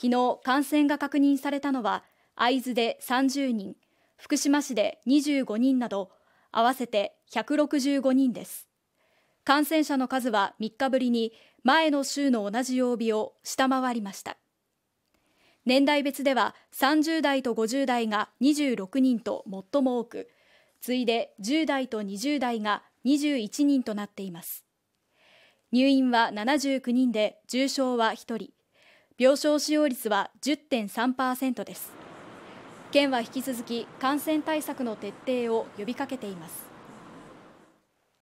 昨日感染が確認されたのは会津で30人、福島市で25人など合わせて165人です。感染者の数は3日ぶりに前の週の同じ曜日を下回りました。年代別では30代と50代が26人と最も多く、次いで10代と20代が21人となっています。入院は79人で重症は1人、病床使用率は10.3%です県は引き続き感染対策の徹底を呼びかけています